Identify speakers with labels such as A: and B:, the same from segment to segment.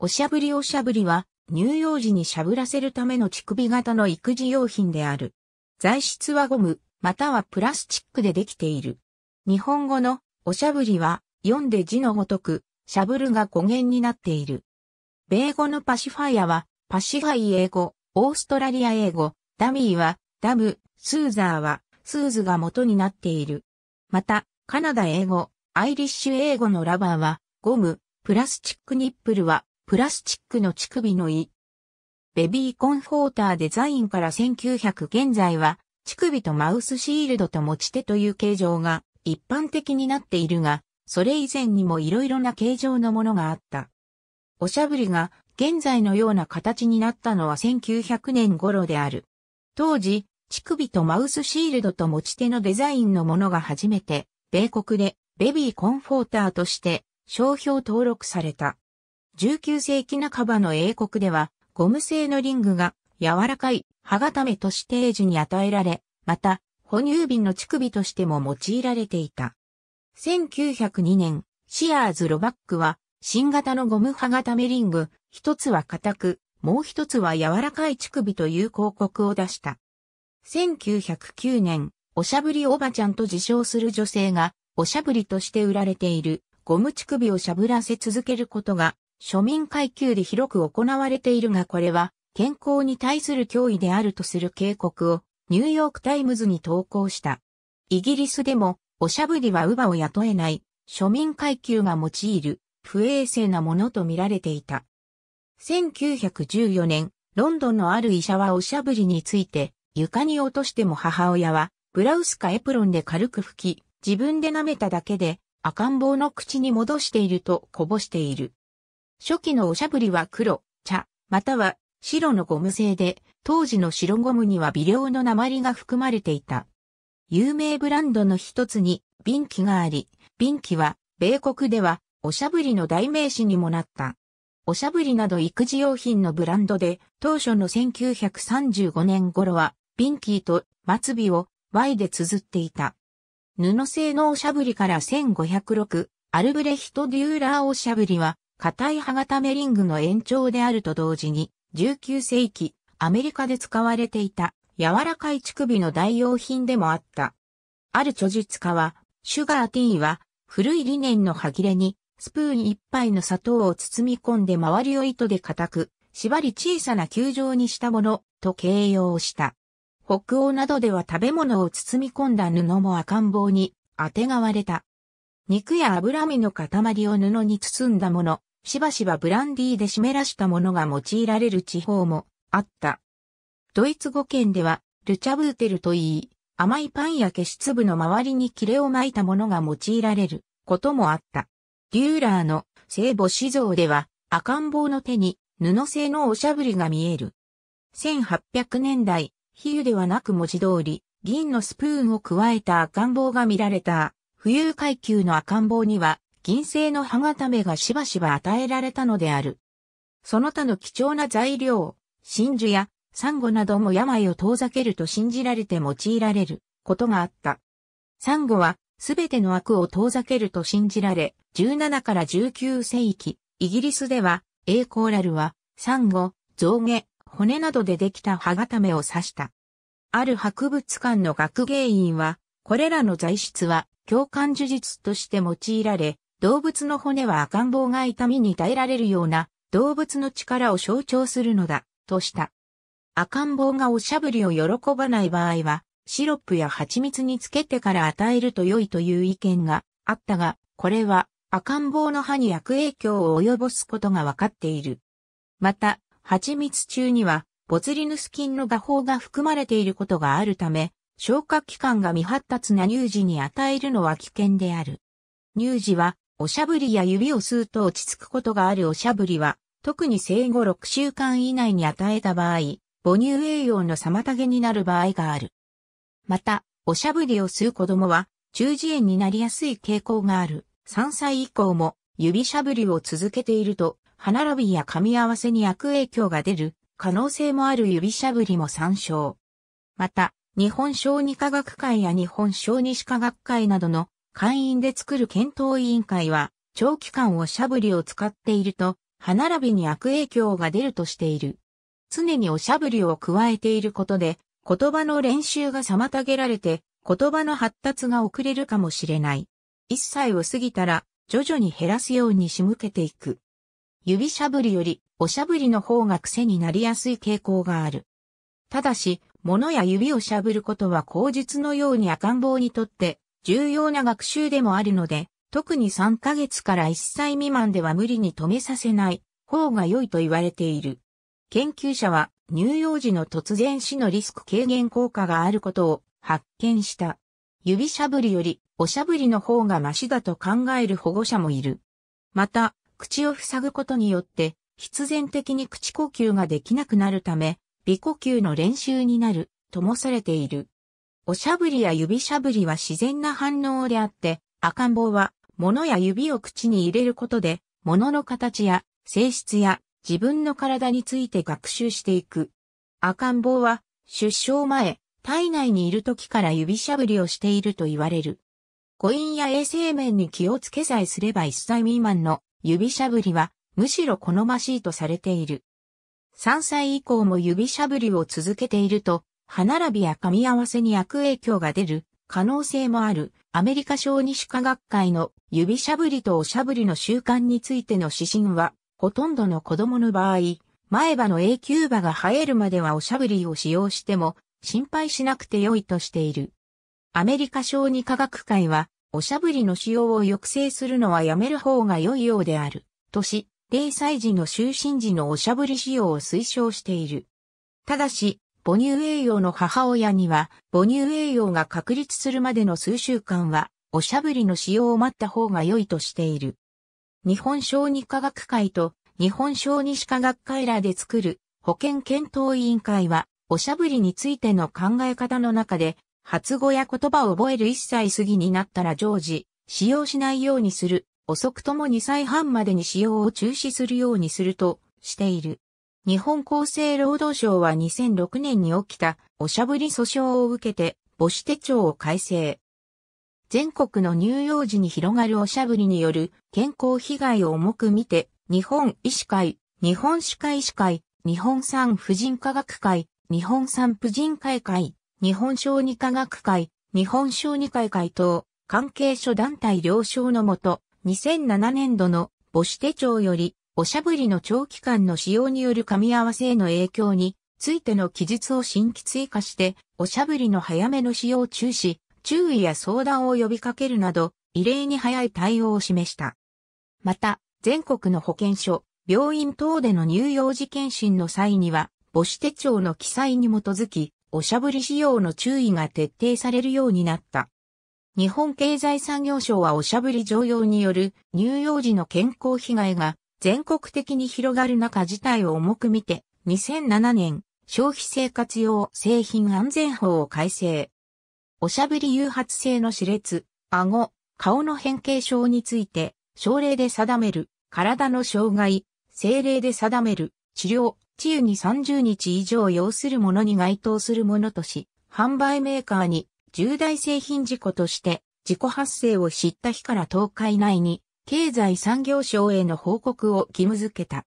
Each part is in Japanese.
A: おしゃぶりおしゃぶりは、乳幼児にしゃぶらせるための乳首型の育児用品である。材質はゴム、またはプラスチックでできている。日本語のおしゃぶりは、読んで字のごとく、しゃぶるが語源になっている。米語のパシファイアは、パシファイ英語、オーストラリア英語、ダミーは、ダム、スーザーは、スーズが元になっている。また、カナダ英語、アイリッシュ英語のラバーは、ゴム、プラスチックニップルは、プラスチックの乳首の胃。ベビーコンフォーターデザインから1900現在は、乳首とマウスシールドと持ち手という形状が一般的になっているが、それ以前にも色々な形状のものがあった。おしゃぶりが現在のような形になったのは1900年頃である。当時、乳首とマウスシールドと持ち手のデザインのものが初めて、米国でベビーコンフォーターとして商標登録された。19世紀半ばの英国では、ゴム製のリングが柔らかい歯固めとしてエジに与えられ、また、哺乳瓶の乳首としても用いられていた。1902年、シアーズ・ロバックは、新型のゴム歯固めリング、一つは硬く、もう一つは柔らかい乳首という広告を出した。1909年、おしゃぶりおばちゃんと自称する女性が、おしゃぶりとして売られているゴム乳首をしゃぶらせ続けることが庶民階級で広く行われているがこれは健康に対する脅威であるとする警告をニューヨークタイムズに投稿した。イギリスでもおしゃぶりはウバを雇えない庶民階級が用いる不衛生なものと見られていた。1914年、ロンドンのある医者はおしゃぶりについて床に落としても母親はブラウスかエプロンで軽く拭き自分で舐めただけで赤ん坊の口に戻しているとこぼしている。初期のおしゃぶりは黒、茶、または白のゴム製で、当時の白ゴムには微量の鉛が含まれていた。有名ブランドの一つに、ンキがあり、ンキは、米国では、おしゃぶりの代名詞にもなった。おしゃぶりなど育児用品のブランドで、当初の1935年頃は、ビンキーと末尾を Y で綴っていた。布製のおしゃぶりから1506、アルブレヒト・デューラーおしゃぶりは、硬い歯型メリングの延長であると同時に、19世紀、アメリカで使われていた柔らかい乳首の代用品でもあった。ある著述家は、シュガーティーは古い理念の歯切れにスプーン一杯の砂糖を包み込んで周りを糸で固く、縛り小さな球状にしたものと形容した。北欧などでは食べ物を包み込んだ布も赤ん坊にあてがわれた。肉や脂身の塊を布に包んだもの、しばしばブランディーで湿らしたものが用いられる地方もあった。ドイツ語圏では、ルチャブーテルといい、甘いパンや消し粒の周りに切れを巻いたものが用いられることもあった。デューラーの聖母子像では、赤ん坊の手に布製のおしゃぶりが見える。1800年代、比喩ではなく文字通り、銀のスプーンを加えた赤ん坊が見られた、富裕階級の赤ん坊には、銀製の歯固めがしばしば与えられたのである。その他の貴重な材料、真珠やサンゴなども病を遠ざけると信じられて用いられることがあった。サンゴはすべての悪を遠ざけると信じられ、17から19世紀、イギリスでは、エーコーラルは、サンゴ、象牙、骨などでできた歯固めを指した。ある博物館の学芸員は、これらの材質は、共感呪術として用いられ、動物の骨は赤ん坊が痛みに耐えられるような動物の力を象徴するのだ、とした。赤ん坊がおしゃぶりを喜ばない場合は、シロップや蜂蜜につけてから与えると良いという意見があったが、これは赤ん坊の歯に悪影響を及ぼすことがわかっている。また、蜂蜜中には、ボツリヌス菌の画法が含まれていることがあるため、消化器官が未発達な乳児に与えるのは危険である。乳児はおしゃぶりや指を吸うと落ち着くことがあるおしゃぶりは、特に生後6週間以内に与えた場合、母乳栄養の妨げになる場合がある。また、おしゃぶりを吸う子供は、中耳炎になりやすい傾向がある。3歳以降も、指しゃぶりを続けていると、歯並びや噛み合わせに悪影響が出る、可能性もある指しゃぶりも参照。また、日本小児科学会や日本小児歯科学会などの会員で作る検討委員会は、長期間おしゃぶりを使っていると、歯並びに悪影響が出るとしている。常におしゃぶりを加えていることで、言葉の練習が妨げられて、言葉の発達が遅れるかもしれない。一切を過ぎたら、徐々に減らすように仕向けていく。指しゃぶりより、おしゃぶりの方が癖になりやすい傾向がある。ただし、物や指をしゃぶることは口実のように赤ん坊にとって重要な学習でもあるので、特に3ヶ月から1歳未満では無理に止めさせない方が良いと言われている。研究者は乳幼児の突然死のリスク軽減効果があることを発見した。指しゃぶりよりおしゃぶりの方がマシだと考える保護者もいる。また、口を塞ぐことによって必然的に口呼吸ができなくなるため、鼻呼吸の練習になるともされている。おしゃぶりや指しゃぶりは自然な反応であって、赤ん坊は物や指を口に入れることで、物の形や性質や自分の体について学習していく。赤ん坊は出生前、体内にいる時から指しゃぶりをしていると言われる。誤飲や衛生面に気をつけさえすれば1歳未満の指しゃぶりはむしろ好ましいとされている。3歳以降も指しゃぶりを続けていると歯並びや噛み合わせに悪影響が出る可能性もあるアメリカ小児歯科学会の指しゃぶりとおしゃぶりの習慣についての指針は、ほとんどの子供の場合、前歯の永久歯が生えるまではおしゃぶりを使用しても心配しなくて良いとしている。アメリカ小児科学会は、おしゃぶりの使用を抑制するのはやめる方が良いようである。とし、0歳児の就寝時のおしゃぶり使用を推奨している。ただし、母乳栄養の母親には、母乳栄養が確立するまでの数週間は、おしゃぶりの使用を待った方が良いとしている。日本小児科学会と日本小児歯科学会らで作る保健検討委員会は、おしゃぶりについての考え方の中で、発語や言葉を覚える1歳過ぎになったら常時、使用しないようにする、遅くとも2歳半までに使用を中止するようにするとしている。日本厚生労働省は2006年に起きたおしゃぶり訴訟を受けて母子手帳を改正。全国の乳幼児に広がるおしゃぶりによる健康被害を重く見て、日本医師会、日本歯科医師会、日本産婦人科学会、日本産婦人科医会、日本小児科学会、日本小児科医会等、関係諸団体了承のもと、2007年度の母子手帳よりおしゃぶりの長期間の使用による噛み合わせへの影響についての記述を新規追加して、おしゃぶりの早めの使用中止、注意や相談を呼びかけるなど、異例に早い対応を示した。また、全国の保健所、病院等での乳幼児検診の際には、母子手帳の記載に基づき、おしゃぶり使用の注意が徹底されるようになった。日本経済産業省はおしゃぶり常用による乳幼児の健康被害が全国的に広がる中事態を重く見て、2007年、消費生活用製品安全法を改正。おしゃべり誘発性の死列、顎、顔の変形症について、症例で定める、体の障害、精霊で定める、治療、治癒に30日以上要するものに該当するものとし、販売メーカーに重大製品事故として、自己発生を知った日から10日以内に、経済産業省への報告を義務付けた。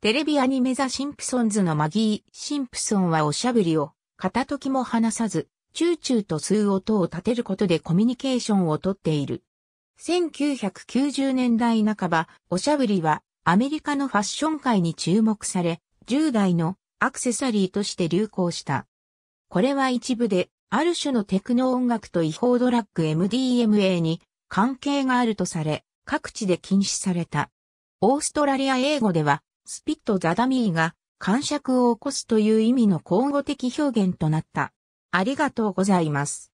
A: テレビアニメザ・シンプソンズのマギー・シンプソンはおしゃぶりを片時も離さず、チューチューと吸う音を立てることでコミュニケーションをとっている。1990年代半ば、おしゃぶりはアメリカのファッション界に注目され、10代のアクセサリーとして流行した。これは一部で、ある種のテクノ音楽と違法ドラッグ MDMA に関係があるとされ、各地で禁止された。オーストラリア英語では、スピット・ザ・ダミーが、感触を起こすという意味の口語的表現となった。ありがとうございます。